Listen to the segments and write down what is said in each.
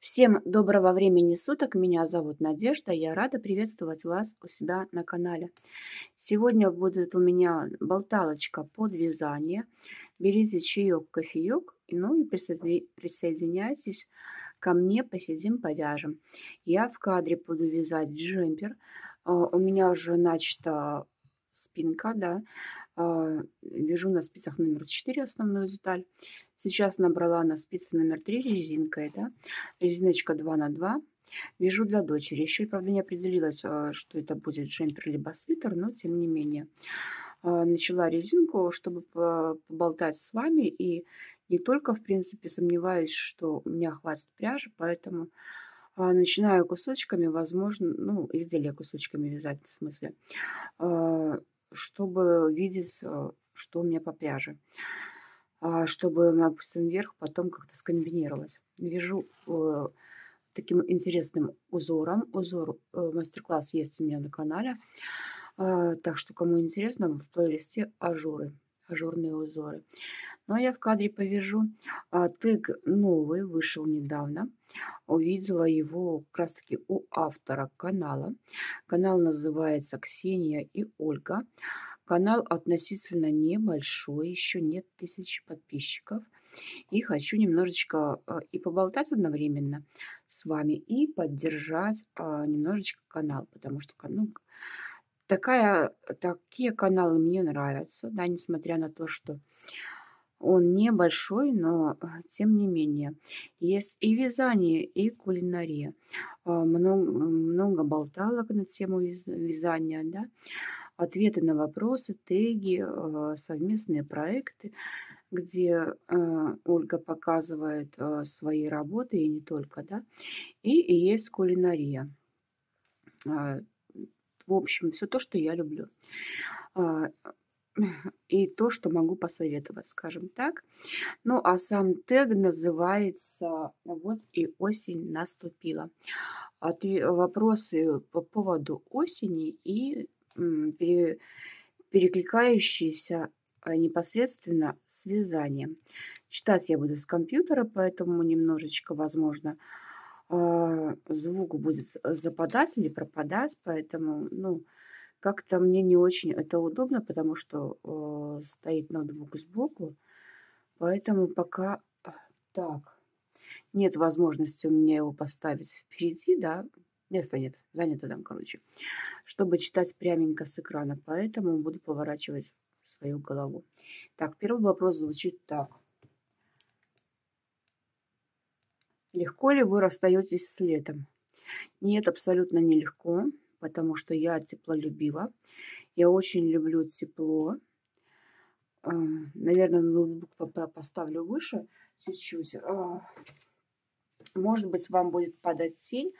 Всем доброго времени суток, меня зовут Надежда, я рада приветствовать вас у себя на канале. Сегодня будет у меня болталочка под вязание. Берите чаек, кофеек, ну и присоединяйтесь ко мне, посидим, повяжем. Я в кадре буду вязать джемпер, а, у меня уже начато спинка, да. А, вяжу на спицах номер 4 основную деталь. Сейчас набрала на спице номер 3 резинкой, да. Резиночка 2 на 2. Вяжу для дочери. Еще, правда, не определилась, а, что это будет джемпер либо свитер, но тем не менее. А, начала резинку, чтобы поболтать с вами. И не только, в принципе, сомневаюсь, что у меня хватит пряжи, поэтому начинаю кусочками, возможно, ну, изделия кусочками вязать, в смысле чтобы видеть, э, что у меня по пряже, а, чтобы, допустим, вверх потом как-то скомбинировать. Вяжу э, таким интересным узором. Узор, э, мастер-класс есть у меня на канале, так что, кому интересно, в плейлисте «Ажуры» ажурные узоры. Но я в кадре повяжу. А, Тыг новый, вышел недавно. Увидела его как раз таки у автора канала. Канал называется «Ксения и Ольга». Канал относительно небольшой, еще нет тысячи подписчиков. И хочу немножечко а, и поболтать одновременно с вами, и поддержать а, немножечко канал, потому что ну, такая, такие каналы мне нравятся, да, несмотря на то, что он небольшой, но э, тем не менее. Есть и вязание, и кулинария. А, много, много болталок на тему вязания, да. Ответы на вопросы, теги, э, совместные проекты, где э, Ольга показывает свои работы и не только, да. И, и есть кулинария а, в общем, все то, что я люблю. А, и то, что могу посоветовать, скажем так. Ну, а сам тег называется «Вот и осень наступила». От, вопросы по поводу осени и пере, перекликающиеся а, непосредственно с вязанием. Читать я буду с компьютера, поэтому немножечко, возможно, а, звук будет э, западать или пропадать, поэтому, ну, как-то мне не очень это удобно, потому что э, стоит ноутбук сбоку, поэтому пока а, так. Нет возможности у меня его поставить впереди, да, места нет, занято там, короче, чтобы читать пряменько с экрана, поэтому буду поворачивать свою голову. Так, первый вопрос звучит так. Легко ли вы расстаетесь с летом? Нет, абсолютно нелегко, потому что я теплолюбива. Я очень люблю тепло. А, наверное, ноутбук поставлю выше чуть-чуть. А, может быть, вам будет падать тень.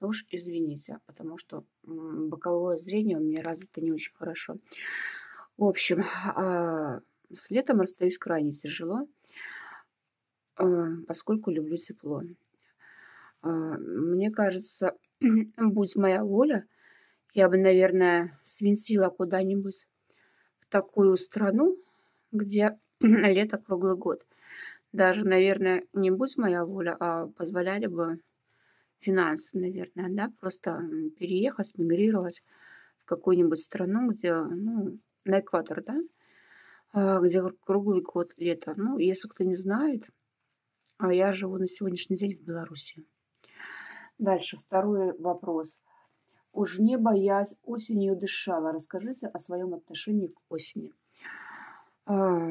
Но уж извините, потому что боковое зрение у меня развито не очень хорошо. В общем, а, с летом расстаюсь крайне тяжело. А, поскольку люблю тепло. А, мне кажется, будь моя воля, я бы, наверное, свинтила куда-нибудь в такую страну, где лето круглый год. Даже, наверное, не будь моя воля, а позволяли бы финансы, наверное, да, просто переехать, мигрировать в какую-нибудь страну, где, ну, на экватор, да, а, где круглый год лето. Ну, если кто не знает, а я живу на сегодняшний день в Беларуси. Дальше, второй вопрос. Уж не боясь, осенью дышала. Расскажите о своем отношении к осени. А,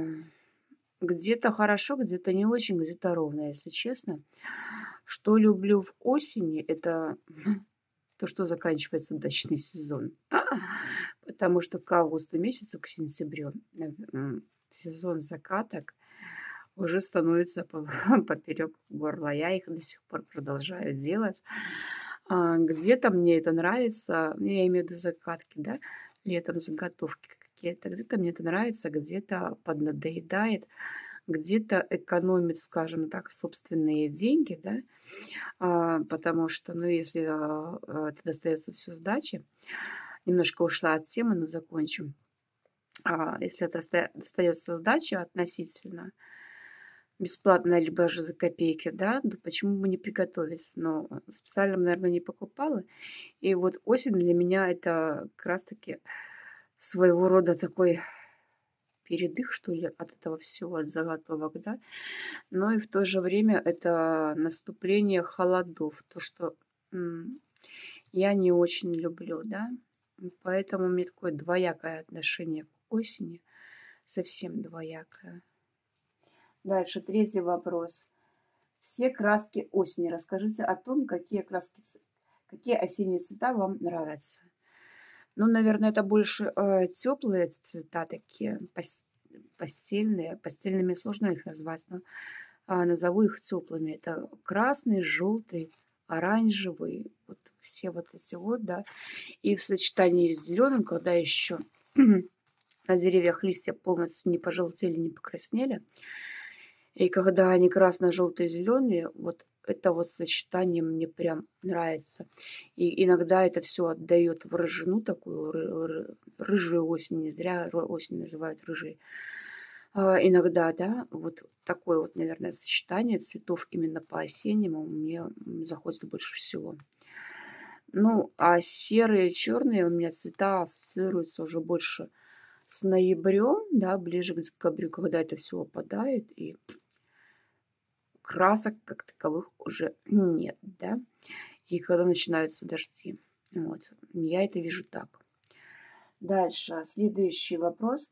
где-то хорошо, где-то не очень, где-то ровно, если честно. Что люблю в осени, это то, что заканчивается дачный сезон. А, потому что к августу месяцу, к сентябрю, э, сезон закаток – уже становится поперек горла. Я их до сих пор продолжаю делать. А, где-то мне это нравится, ну, я имею в виду закладки да, летом заготовки какие-то. Где-то мне это нравится, где-то поднадоедает, где-то экономит, скажем так, собственные деньги, да, а, потому что, ну, если а, а это достается все сдачи, немножко ушла от темы, но закончу. А, если это достается сдача относительно, бесплатно, либо же за копейки, да, ну, почему бы не приготовить, но э, специально, наверное, не покупала. И вот осень для меня это как раз-таки своего рода такой передых, что ли, от этого всего, от заготовок, да. Но и в то же время это наступление холодов, то, что я не очень люблю, да. Поэтому у меня такое двоякое отношение к осени, совсем двоякое. Дальше третий вопрос. Все краски осени. Расскажите о том, какие краски, какие осенние цвета вам нравятся. Ну, наверное, это больше э, теплые цвета такие, постельные. Постельными сложно их назвать, но э, назову их теплыми. Это красный, желтый, оранжевый, вот все вот эти вот, да. И в сочетании с зеленым, когда еще на деревьях листья полностью не пожелтели, не покраснели, и когда они красно-желто-зеленые, вот это вот сочетание мне прям нравится. И иногда это все отдает в рыжину такую, ры, рыжую осень, не зря осень называют рыжей. А, иногда, да, вот такое вот, наверное, сочетание цветов именно по осеннему а мне заходит больше всего. Ну, а серые черные у меня цвета ассоциируются уже больше с ноябрем, да, ближе к декабрю, когда это все опадает, и красок как таковых уже нет, да, и когда начинаются дожди. Вот, я это вижу так. Дальше, следующий вопрос.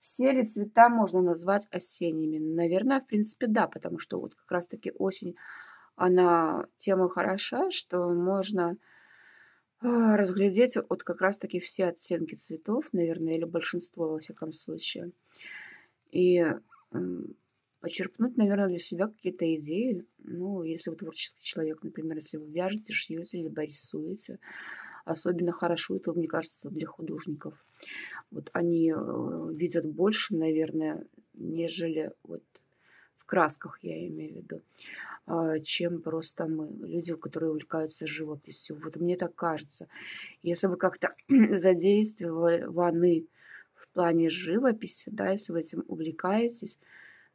Все ли цвета можно назвать осенними? Наверное, в принципе, да, потому что вот как раз-таки осень, она тема хороша, что можно а, разглядеть вот как раз-таки все оттенки цветов, наверное, или большинство, во всяком случае. И почерпнуть, наверное, для себя какие-то идеи. Ну, если вы творческий человек, например, если вы вяжете, шьете, либо рисуете, особенно хорошо это, мне кажется, для художников. Вот они э, видят больше, наверное, нежели вот в красках, я имею в виду, а, чем просто мы, люди, которые увлекаются живописью. Вот мне так кажется. Если вы как-то задействованы в плане живописи, да, если вы этим увлекаетесь,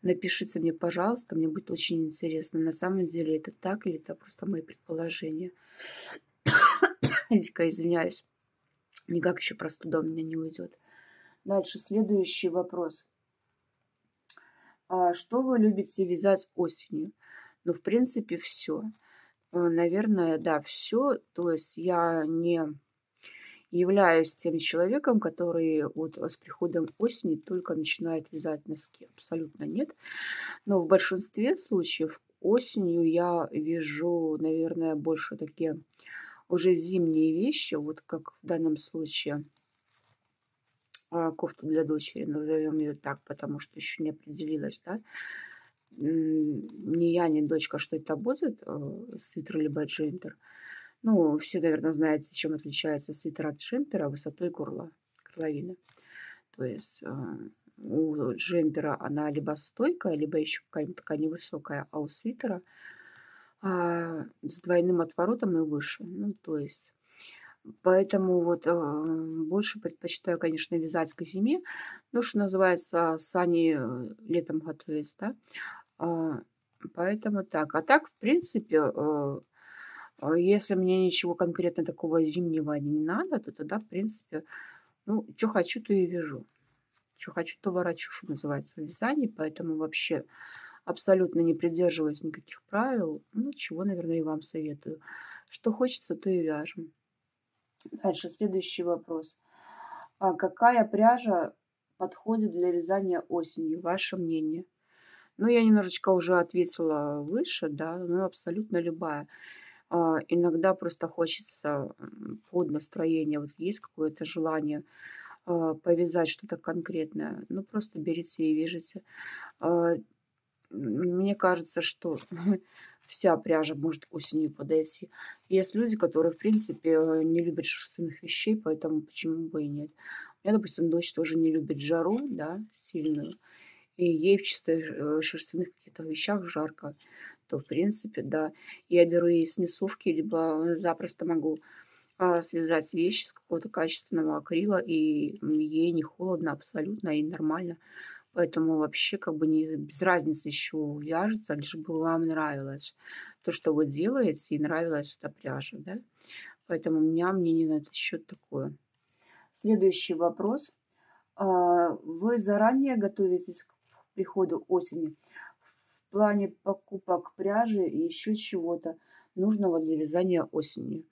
Напишите мне, пожалуйста, мне будет очень интересно. На самом деле это так или это просто мои предположения. Дико извиняюсь. Никак еще простуда у меня не уйдет. Дальше, следующий вопрос. А что вы любите вязать осенью? Ну, в принципе, все. Э, наверное, да, все. То есть я не являюсь тем человеком, который вот э, с приходом осени только начинает вязать носки. Абсолютно нет. Но в большинстве случаев осенью я вяжу, наверное, больше такие уже зимние вещи, вот как в данном случае а, кофту для дочери, назовем ее так, потому что еще не определилась, да, ни я, ни дочка, что это будет, э, свитер либо джемпер – ну, все, наверное, знаете, чем отличается свитер от джемпера высотой горла, горловины. То есть э, у джемпера она либо стойкая, либо еще какая-то такая невысокая, а у свитера а, с двойным отворотом и выше. Ну, то есть Поэтому вот э, больше предпочитаю, конечно, вязать к зиме. Ну, что называется, сани э, летом готовить, да. Э, поэтому так. А так, в принципе, э, а если мне ничего конкретно такого зимнего не надо, то тогда, в принципе, ну, что хочу, то и вяжу. Что хочу, то ворочу, что называется, в вязании. Поэтому вообще абсолютно не придерживаюсь никаких правил. Ну, чего, наверное, и вам советую. Что хочется, то и вяжем. Дальше следующий вопрос. А какая пряжа подходит для вязания осенью? Ваше мнение? Ну, я немножечко уже ответила выше, да, ну, абсолютно любая. А, иногда просто хочется под настроение, вот есть какое-то желание а, повязать что-то конкретное. Ну, просто берите и вяжите. А, мне кажется, что вся пряжа может осенью подойти. Есть люди, которые, в принципе, э, не любят шерстяных вещей, поэтому почему бы и нет. У меня, допустим, дочь тоже не любит жару, да, сильную. И ей в чисто э, шерстяных каких-то вещах жарко то, в принципе, да, я беру и смесовки, либо запросто могу а, связать вещи с какого-то качественного акрила, и ей не холодно абсолютно, и нормально. Поэтому вообще как бы не, без разницы, еще вяжется, лишь бы вам нравилось то, что вы делаете, и нравилась эта пряжа, да. Поэтому у меня мнение на этот счет такое. Следующий вопрос. А, вы заранее готовитесь к приходу осени? в плане покупок пряжи и еще чего-то нужного для вязания осенью.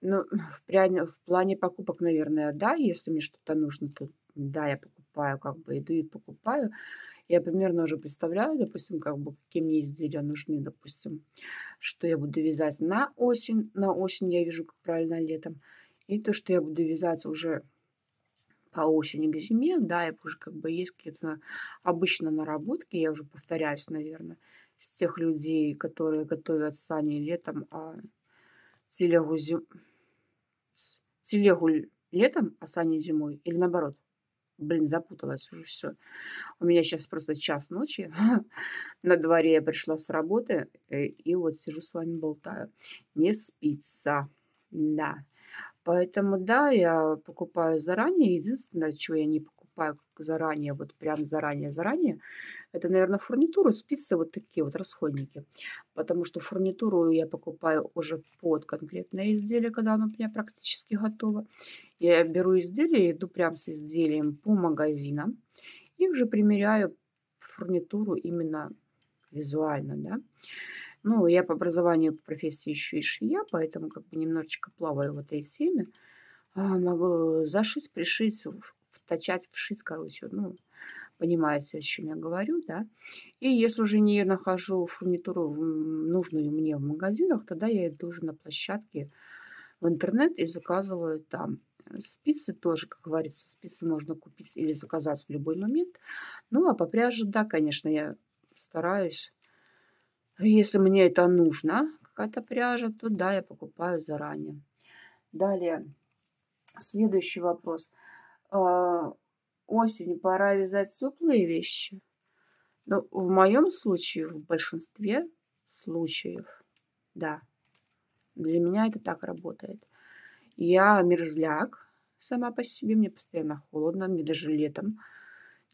Ну, в, пря... в плане покупок, наверное, да, если мне что-то нужно, то да, я покупаю, как бы иду и покупаю. Я примерно уже представляю, допустим, как бы какие мне изделия нужны, допустим, что я буду вязать на осень. На осень я вижу, как правильно летом. И то, что я буду вязать уже по осени без зиме, да, и уже как бы есть какие-то обычно наработки, я уже повторяюсь, наверное, с тех людей, которые готовят сани летом, а телегу, зим... телегу летом, а сани зимой, или наоборот. Блин, запуталась уже все. У меня сейчас просто час ночи. На дворе я пришла с работы, э, и вот сижу с вами болтаю. Не спится. Да. Поэтому, да, я покупаю заранее. Единственное, чего я не покупаю заранее, вот прям заранее-заранее, это, наверное, фурнитуру, спицы, вот такие вот расходники. Потому что фурнитуру я покупаю уже под конкретное изделие, когда оно у меня практически готово. Я беру изделие, иду прям с изделием по магазинам и уже примеряю фурнитуру именно визуально, да. Ну, я по образованию, по профессии еще и швея, поэтому как бы немножечко плаваю в этой теме. А, могу зашить, пришить, вточать, вшить, короче, ну, понимаете, о чем я говорю, да. И если уже не нахожу фурнитуру нужную мне в магазинах, тогда я иду уже на площадке в интернет и заказываю там. Спицы тоже, как говорится, спицы можно купить или заказать в любой момент. Ну, а по пряже, да, конечно, я стараюсь если мне это нужно, какая-то пряжа, то да, я покупаю заранее. Далее, следующий вопрос. А, Осень, пора вязать теплые вещи. Ну в моем случае, в большинстве случаев, да, для меня это так работает. Я мерзляк сама по себе, мне постоянно холодно, мне даже летом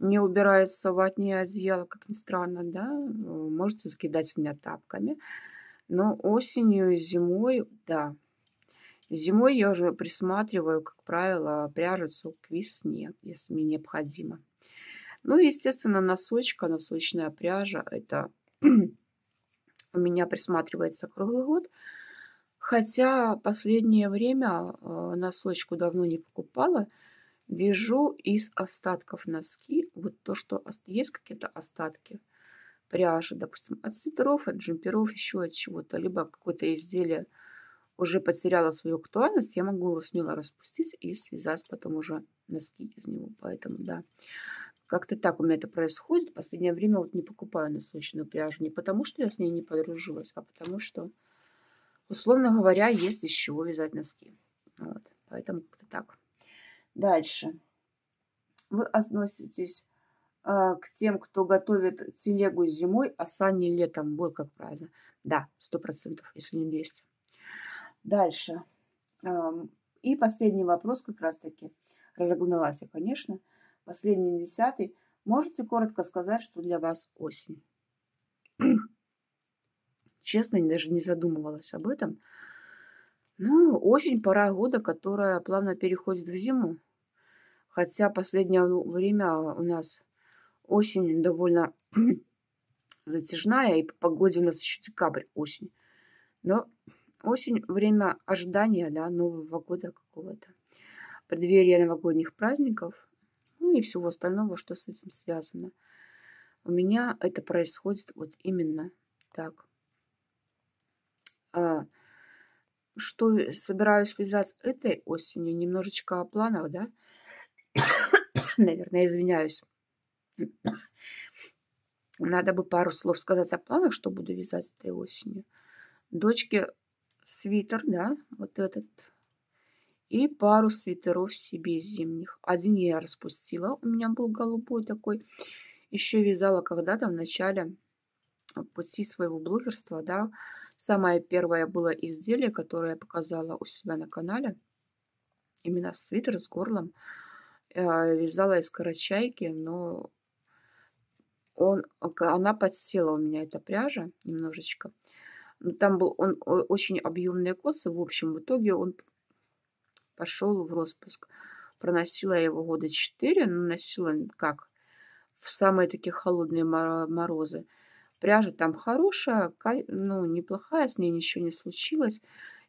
не убирается ватнее одеяло, как ни странно, да, э, можете закидать меня тапками. Но осенью и зимой, да, Зимой я уже присматриваю, как правило, пряжицу к весне, если мне необходимо. Ну и, естественно, носочка, носочная пряжа. Это у меня присматривается круглый год. Хотя последнее время э, носочку давно не покупала – вяжу из остатков носки, вот то, что есть какие-то остатки пряжи, допустим, от свитеров, от джемперов, еще от чего-то, либо какое-то изделие уже потеряло свою актуальность, я могу его смело распустить и связать потом уже носки из него. Поэтому, да, как-то так у меня это происходит. В последнее время вот не покупаю насыщенную пряжу. Не потому, что я с ней не подружилась, а потому что, условно говоря, есть из чего вязать носки. Вот. Поэтому как-то так. Дальше. Вы относитесь э, к тем, кто готовит телегу зимой, а сани летом. Вот как правильно. Да, сто процентов, если не 200. Дальше. Э, и последний вопрос как раз-таки. Разогналась я, конечно. Последний, десятый. Можете коротко сказать, что для вас осень? Честно, я даже не задумывалась об этом. Ну, осень – пора года, которая плавно переходит в зиму. Хотя последнее ну, время у нас осень довольно затяжная, и по погоде у нас еще декабрь, осень. Но осень – время ожидания да, Нового года какого-то, преддверия новогодних праздников, ну и всего остального, что с этим связано. У меня это происходит вот именно так. А, что собираюсь вязать этой осенью. Немножечко о планах, да? Наверное, извиняюсь. Надо бы пару слов сказать о планах, что буду вязать этой осенью. Дочке свитер, да, вот этот. И пару свитеров себе зимних. Один я распустила. У меня был голубой такой. Еще вязала когда-то в начале пути своего блогерства, да, Самое первое было изделие, которое я показала у себя на канале. Именно свитер с горлом. Э, вязала из карачайки, но он, она подсела у меня, эта пряжа, немножечко. Там был он очень объемные косы. В общем, в итоге он пошел в распуск. Проносила я его года 4, но носила как в самые такие холодные морозы. Пряжа там хорошая, ну, неплохая, с ней ничего не случилось.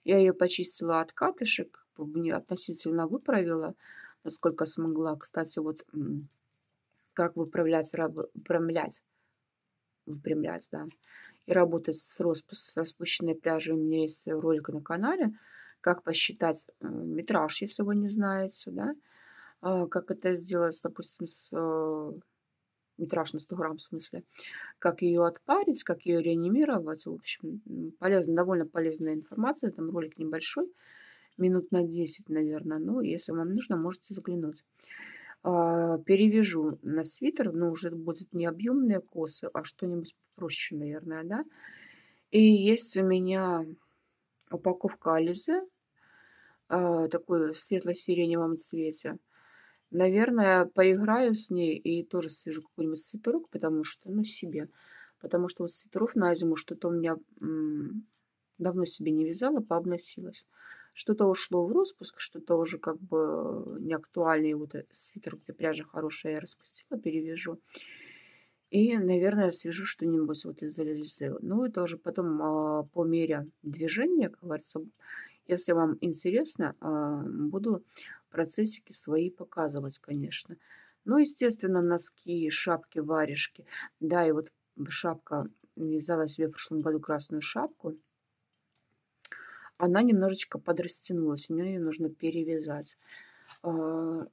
Я ее почистила от катышек, относительно выправила, насколько смогла. Кстати, вот как выправлять, выпрямлять, выпрямлять, да, и работать с, распу с распущенной пряжей. У меня есть ролик на канале, как посчитать э, метраж, если вы не знаете, да, а, как это сделать, допустим, с э, митраж на 100 грамм в смысле, как ее отпарить, как ее реанимировать. В общем, полезно, довольно полезная информация. Там ролик небольшой, минут на 10, наверное. но если вам нужно, можете заглянуть. А, перевяжу на свитер, но уже будет не объемные косы, а что-нибудь проще, наверное, да. И есть у меня упаковка Ализы, а, такой светло-сиреневом цвете – Наверное, поиграю с ней и тоже свяжу какой-нибудь свитерок, потому что, ну, себе. Потому что вот свитеров на зиму что-то у меня м, давно себе не вязала, пообносилась. Что-то ушло в распуск, что-то уже как бы неактуальный вот свитер, где пряжа хорошая, я распустила, перевяжу. И, наверное, свяжу что-нибудь вот из Эльзы. Ну и тоже потом а, по мере движения, как говорится, если вам интересно, а, буду процессики свои показывать, конечно. Ну, естественно, носки, шапки, варежки. Да, и вот шапка, вязала себе в прошлом году красную шапку. Она немножечко подрастянулась, мне ее нужно перевязать. А,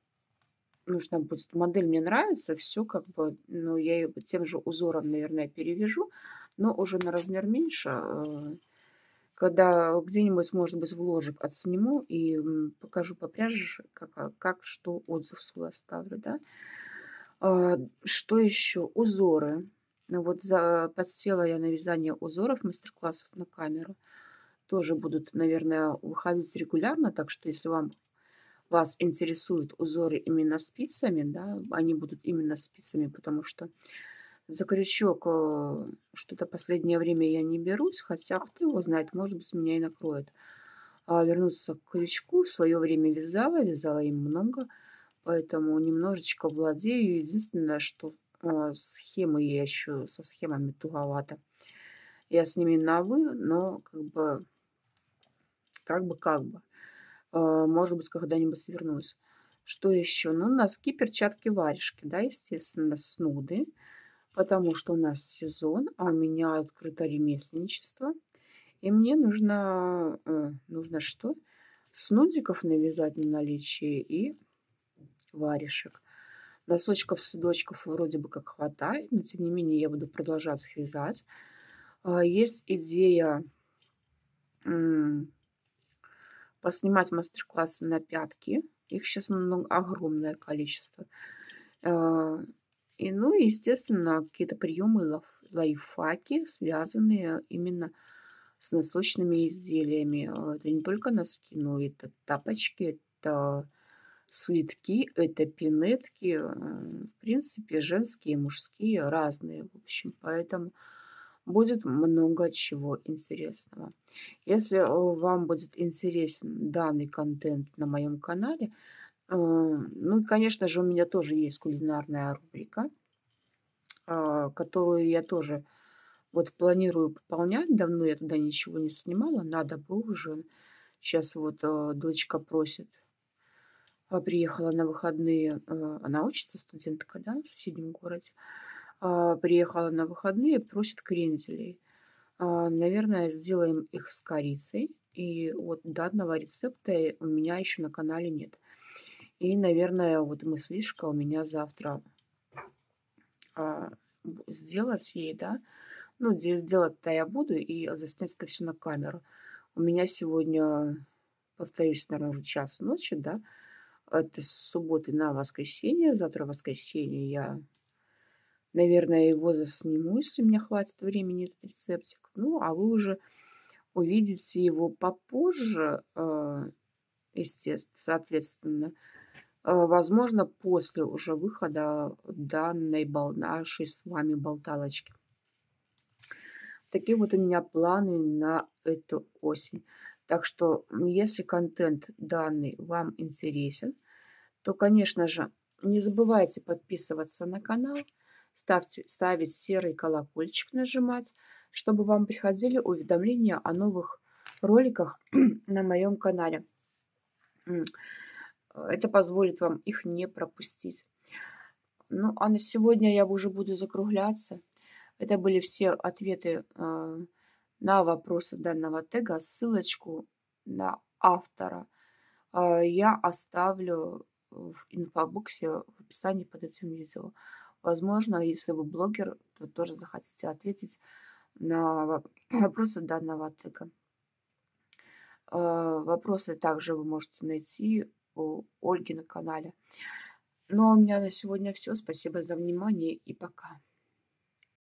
нужно будет, модель мне нравится, все как бы, ну, я ее тем же узором, наверное, перевяжу, но уже на размер меньше, а, когда где-нибудь, может быть, в ложек отсниму и покажу по пряже, как, а, как что отзыв свой оставлю, да. А, что еще? Узоры. Ну вот за, подсела я на вязание узоров, мастер-классов на камеру. Тоже будут, наверное, выходить регулярно, так что если вам вас интересуют узоры именно спицами, да, они будут именно спицами, потому что за крючок э, что-то последнее время я не берусь, хотя кто его знает, может быть, меня и накроет. А вернуться к крючку в свое время вязала, вязала им много, поэтому немножечко владею. Единственное, что э, схемы я еще со схемами туговато. Я с ними на «вы», но как бы как бы как бы. Э, может быть, когда-нибудь свернусь. Что еще? Ну, носки, перчатки, варежки, да, естественно, снуды потому что у нас сезон, а у меня открыто ремесленничество. И мне нужно, э, нужно что? С нудиков навязать на наличие и варежек. Носочков, следочков вроде бы как хватает, но тем не менее я буду продолжать связать. Э, есть идея э, поснимать мастер-классы на пятки. Их сейчас много, огромное количество. Э, и, ну и, естественно, какие-то приемы, лайф, лайфхаки, связанные именно с носочными изделиями. А, это не только носки, но это тапочки, это слитки, это пинетки. Э, в принципе, женские, мужские, разные. В общем, поэтому будет много чего интересного. Если э, вам будет интересен данный контент на моем канале – Э, ну и, конечно же, у меня тоже есть кулинарная рубрика, а, которую я тоже вот планирую пополнять. Давно я туда ничего не снимала, надо было уже. Сейчас вот э, дочка просит, э, приехала на выходные, она учится, студентка, да, в соседнем городе, приехала на выходные, просит кренделей. Наверное, сделаем их с корицей. И вот данного рецепта у меня еще на канале нет. И, наверное, вот мыслишка у меня завтра а, сделать ей, да. Ну, сделать то я буду, и заснять это все на камеру. У меня сегодня, повторюсь, наверное, уже час ночи, да. Это с субботы на воскресенье. Завтра воскресенье я, наверное, его засниму, если у меня хватит времени, этот рецептик. Ну, а вы уже увидите его попозже, а, естественно, соответственно. Э, возможно, после уже выхода данной нашей с вами болталочки. Такие вот у меня планы на эту осень. Так что, если контент данный вам интересен, то, конечно же, не забывайте подписываться на канал, ставьте, ставить серый колокольчик, нажимать, чтобы вам приходили уведомления о новых роликах на моем канале. Это позволит вам их не пропустить. Ну, а на сегодня я уже буду закругляться. Это были все ответы э, на вопросы данного тега. Ссылочку на автора э, я оставлю в инфобоксе в описании под этим видео. Возможно, если вы блогер, то тоже захотите ответить на вопросы данного тега. Э, вопросы также вы можете найти у Ольги на канале. Ну а у меня на сегодня все. Спасибо за внимание и пока.